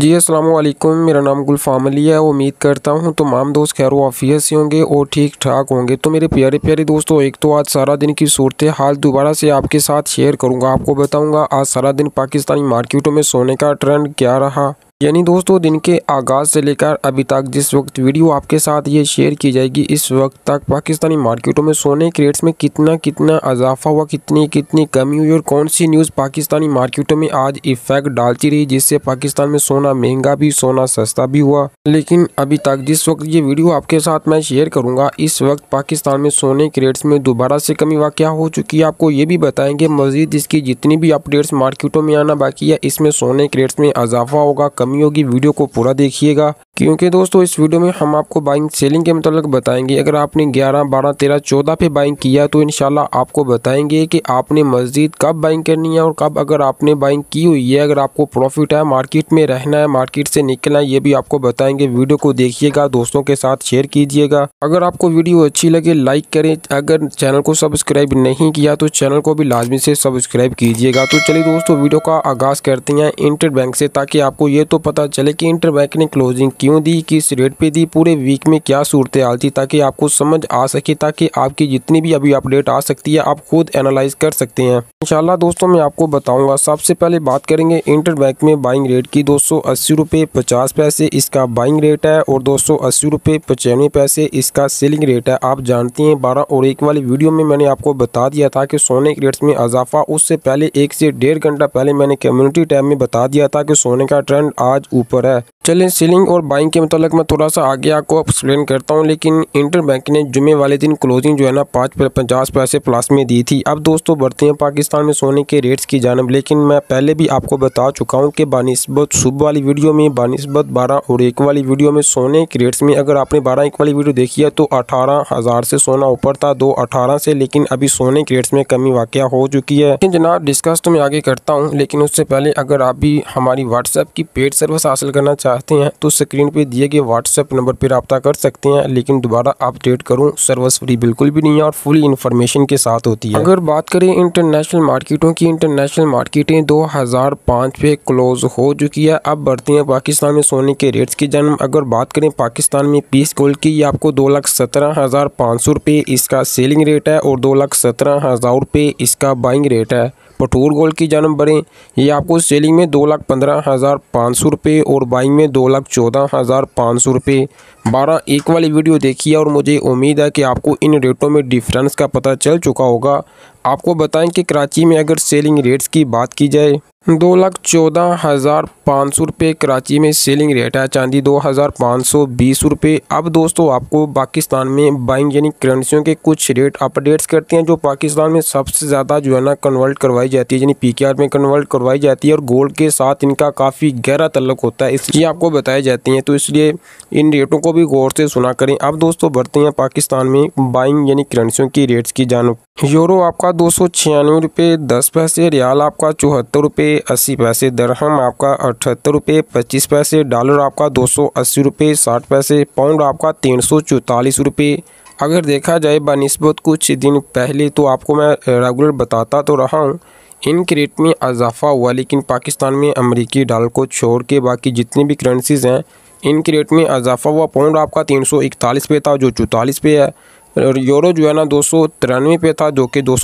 जी वालेकुम मेरा नाम गुलफाम अली है उम्मीद करता हूँ तमाम दोस्त खैर वाफियत से होंगे और ठीक ठाक होंगे तो मेरे प्यारे प्यारे दोस्तों एक तो आज सारा दिन की सूरत हाल दोबारा से आपके साथ शेयर करूँगा आपको बताऊँगा आज सारा दिन पाकिस्तानी मार्केटों में सोने का ट्रेंड क्या रहा यानी दोस्तों दिन के आगाज़ से लेकर अभी तक जिस वक्त वीडियो आपके साथ ये शेयर की जाएगी इस वक्त तक पाकिस्तानी मार्केटों में सोने के रेट्स में कितना कितना अजाफा हुआ कितनी कितनी कमी हुई और कौन सी न्यूज़ पाकिस्तानी मार्केटों में आज इफेक्ट डालती रही जिससे पाकिस्तान में सोना महंगा भी सोना सस्ता भी हुआ लेकिन अभी तक जिस वक्त ये वीडियो आपके साथ मैं शेयर करूँगा इस वक्त पाकिस्तान में सोने के रेट्स में दोबारा से कमी वाक़ हो चुकी है आपको ये भी बताएंगे मजीद इसकी जितनी भी अपडेट्स मार्केटों में आना बाकी है इसमें सोने के रेट्स में अजाफा होगा कमी होगी वीडियो को पूरा देखिएगा क्योंकि दोस्तों इस वीडियो में हम आपको बाइंग सेलिंग के मतलब बताएंगे अगर आपने 11, 12, 13, 14 पे बाइंग किया तो इनशाला आपको बताएंगे कि आपने मस्जिद कब बाइंग करनी है और कब अगर आपने बाइंग की हुई है अगर आपको प्रॉफिट है मार्केट में रहना है मार्केट से निकलना है ये भी आपको बताएंगे वीडियो को देखिएगा दोस्तों के साथ शेयर कीजिएगा अगर आपको वीडियो अच्छी लगे लाइक करें अगर चैनल को सब्सक्राइब नहीं किया तो चैनल को भी लाजमी से सब्सक्राइब कीजिएगा तो चलिए दोस्तों वीडियो का आगाज़ करते हैं इंटर बैंक से ताकि आपको ये तो तो पता चले कि इंटर बैंक ने क्लोजिंग क्यों दी किस रेट पे दी पूरे वीक में क्या सूरत हाल थी ताकि आपको समझ आ सके ताकि आपकी जितनी भी अभी अपडेट आ सकती है आप खुद एनालाइज कर सकते हैं इंशाल्लाह दोस्तों मैं आपको बताऊंगा सबसे पहले बात करेंगे इंटर बैंक में बाइंग रेट की दो सौ पैसे इसका बाइंग रेट है और दो सौ पैसे इसका सेलिंग रेट है आप जानती है बारह और एक वाली वीडियो में मैंने आपको बता दिया था कि सोने के रेट्स में इजाफा उससे पहले एक से डेढ़ घंटा पहले मैंने कम्युनिटी टैब में बता दिया था कि सोने का ट्रेंड आ आज ऊपर है चले सेलिंग और बाइंग के मतलब मैं थोड़ा सा आगे आपको एक्सप्लेन करता हूँ लेकिन इंटर बैंक ने जुमे वाले दिन क्लोजिंग जो है ना पाँच पचास पैसे प्लस में दी थी अब दोस्तों बढ़ते हैं पाकिस्तान में सोने के रेट्स की जानब लेकिन मैं पहले भी आपको बता चुका हूँ कि बानस्बत सुबह वाली वीडियो में बानस्बत बारह और एक वाली वीडियो में सोने के रेट्स में अगर आपने बारह एक वाली वीडियो देखी है तो अठारह हज़ार से सोना ऊपर था दो अठारह से लेकिन अभी सोने के रेट्स में कमी वाक़ हो चुकी है लेकिन जनाब डिस्कस तो मैं आगे करता हूँ लेकिन उससे पहले अगर आप भी हमारी व्हाट्सएप की पेड सर्विस हासिल करना चाहते हैं तो स्क्रीन पर दिए गए व्हाट्सएप नंबर पर रबता कर सकते हैं लेकिन दोबारा अपडेट करूँ सर्विस फ्री बिल्कुल भी नहीं है और फुल इन्फॉर्मेशन के साथ होती है अगर बात करें इंटरनेशनल मार्केटों की इंटरनेशनल मार्केटें दो हजार पाँच पे क्लोज हो चुकी है अब बढ़ती हैं पाकिस्तान में सोने के रेट्स की जन्म अगर बात करें पाकिस्तान में पीस गोल्ड की ये आपको दो लाख सत्रह हज़ार पाँच सौ रुपये इसका सेलिंग रेट है और दो लाख सत्रह हज़ार रुपये इसका बाइंग रेट है बटोर गोल्ड की जानब बढ़ें ये आपको सेलिंग में दो लाख पंद्रह हज़ार पाँच सौ रुपये और बाइंग में दो लाख चौदह हज़ार पाँच सौ रुपये बारह एक वाली वीडियो देखिए और मुझे उम्मीद है कि आपको इन रेटों में डिफरेंस का पता चल चुका होगा आपको बताएं कि कराची में अगर सेलिंग रेट्स की बात की जाए दो लाख चौदह हज़ार पाँच सौ रुपये कराची में सेलिंग रेट है चांदी दो हज़ार पाँच सौ बीस रुपये अब दोस्तों आपको पाकिस्तान में बाइंग यानी करेंसियों के कुछ रेट अपडेट्स करते हैं जो पाकिस्तान में सबसे ज़्यादा जो है ना कन्वर्ट करवाई जाती है यानी पीकेआर में कन्वर्ट करवाई जाती है और गोल्ड के साथ इनका काफ़ी गहरा तल्लक होता है इसलिए आपको बताई जाती हैं तो इसलिए इन रेटों को भी गौर से सुना करें अब दोस्तों बढ़ते हैं पाकिस्तान में बाइंग यानी करेंसियों की रेट्स की जानब यूरो आपका दो सौ छियानवे रुपये दस पैसे रियाल आपका चौहत्तर रुपये अस्सी पैसे दरहम आपका अठहत्तर रुपये पच्चीस पैसे डॉलर आपका दो सौ अस्सी रुपये साठ पैसे पाउंड आपका तीन सौ चौतालीस रुपये अगर देखा जाए बनस्बत कुछ दिन पहले तो आपको मैं रेगुलर बताता तो रहा हूँ इन रेट में इजाफा हुआ लेकिन पाकिस्तान में अमरीकी डॉलर को छोड़ के बाकी जितनी भी करेंसीज़ हैं इनके रेट में इजाफा हुआ पाउंड आपका तीन सौ इकतालीस पे था जो चौतालीस पे है और यूरो जो है ना दो पे था जो कि दो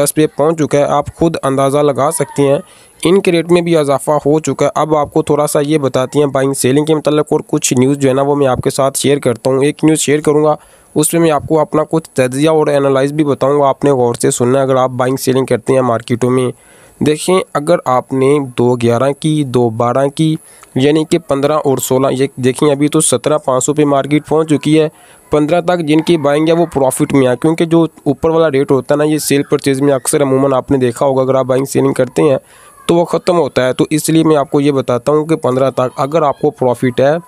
दस पे पहुंच चुका है आप खुद अंदाज़ा लगा सकती हैं इनके रेट में भी इजाफा हो चुका है अब आपको थोड़ा सा ये बताती हैं बाइंग सेलिंग के मतलब और कुछ न्यूज़ जो है ना वो मैं आपके साथ शेयर करता हूँ एक न्यूज़ शेयर करूँगा उस पर मैं आपको अपना कुछ तजिया और एनालाइज भी बताऊँगा आपने गौर से सुनना अगर आप बाइंग सेलिंग करते हैं मार्केटों में देखें अगर आपने दो ग्यारह की दो बारह की यानी कि पंद्रह और सोलह ये देखें अभी तो सत्रह पाँच सौ पे मार्केट पहुंच चुकी है पंद्रह तक जिनकी बाइंग है वो प्रॉफिट में है क्योंकि जो ऊपर वाला रेट होता है ना ये सेल परचेज में अक्सर अमूमन आपने देखा होगा अगर आप बाइंग सेलिंग करते हैं तो वो ख़त्म होता है तो इसलिए मैं आपको ये बताता हूँ कि पंद्रह तक अगर आपको प्रॉफिट है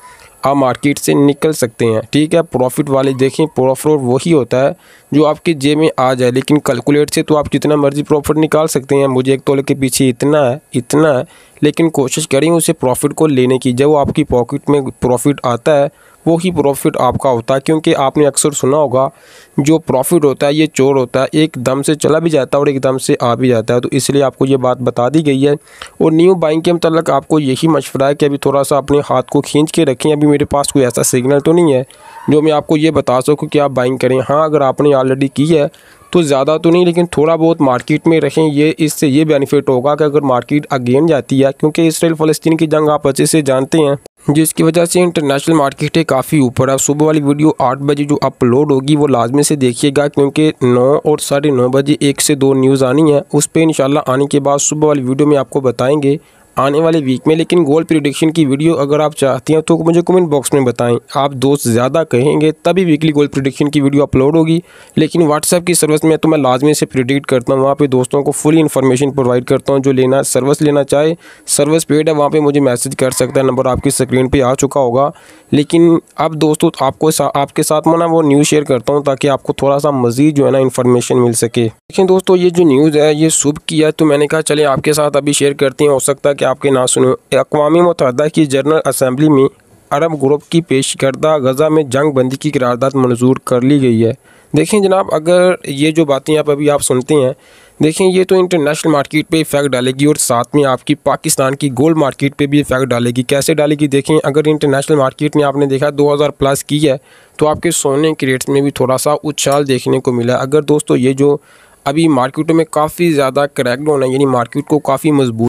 आप मार्केट से निकल सकते हैं ठीक है प्रॉफिट वाले देखें प्रॉफिट वही होता है जो आपके जेब में आ जाए लेकिन कैलकुलेट से तो आप जितना मर्जी प्रॉफिट निकाल सकते हैं मुझे एक तोले के पीछे इतना है इतना है लेकिन कोशिश करें उसे प्रॉफिट को लेने की जब आपकी पॉकेट में प्रॉफिट आता है वो ही प्रॉफिट आपका होता है क्योंकि आपने अक्सर सुना होगा जो प्रॉफिट होता है ये चोर होता है एकदम से चला भी जाता है और एकदम से आ भी जाता है तो इसलिए आपको ये बात बता दी गई है और न्यू बाइंग के मतलब आपको यही मशवरा है कि अभी थोड़ा सा अपने हाथ को खींच के रखें अभी मेरे पास कोई ऐसा सिग्नल तो नहीं है जो मैं आपको ये बता सकूँ कि आप बाइंग करें हाँ अगर आपने ऑलरेडी की है तो ज़्यादा तो नहीं लेकिन थोड़ा बहुत मार्केट में रखें ये इससे ये बेनिफिट होगा कि अगर मार्केट अगेन जाती है क्योंकि इसराइल फ़लस्तीन की जंग आप अच्छे से जानते हैं जिसकी वजह से इंटरनेशनल मार्केट है काफ़ी ऊपर अब सुबह वाली वीडियो आठ बजे जो अपलोड होगी वो लाजमी से देखिएगा क्योंकि नौ और साढ़े नौ बजे एक से दो न्यूज़ आनी है उस पर इंशाल्लाह आने के बाद सुबह वाली वीडियो में आपको बताएंगे आने वाले वीक में लेकिन गोल प्रिडिक्शन की वीडियो अगर आप चाहती हैं तो मुझे कमेंट बॉक्स में बताएं आप दोस्त ज़्यादा कहेंगे तभी वीकली गोल प्रिडिक्शन की वीडियो अपलोड होगी लेकिन व्हाट्सएप की सर्विस में तो मैं लाजमी से प्रिडिक्ट करता हूँ वहाँ पर दोस्तों को फुल इन्फॉर्मेशन प्रोवाइड करता हूँ जो लेना सर्विस लेना चाहे सर्विस पेड है वहाँ पर मुझे मैसेज कर सकता है नंबर आपकी स्क्रीन पर आ चुका होगा लेकिन अब दोस्तों आपको आपके साथ मैं वो न्यूज़ शेयर करता हूँ ताकि आपको थोड़ा सा मज़ीद जो है ना इन्फॉर्मेशन मिल सके देखिए दोस्तों ये जो न्यूज़ है ये सुबह की है तो मैंने कहा चले आपके साथ अभी शेयर करती हैं हो सकता है कि आपके ना सुने अकवामी मुतहदा की जनरल असम्बली में अरब ग्रुप की पेश करदा गजा में जंग बंदी की करारदाद मंजूर कर ली गई है देखें जनाब अगर ये जो बातें आप अभी आप सुनते हैं देखें ये तो इंटरनेशनल मार्केट पे इफ़ेक्ट डालेगी और साथ में आपकी पाकिस्तान की गोल्ड मार्केट पे भी इफ़ेक्ट डालेगी कैसे डालेगी देखें अगर इंटरनेशनल मार्केट में आपने देखा 2000 प्लस की है तो आपके सोने के रेट्स में भी थोड़ा सा उछाल देखने को मिला अगर दोस्तों ये जो अभी मार्केट में काफ़ी ज़्यादा करैक्ट है यानी मार्केट को काफ़ी मजबूत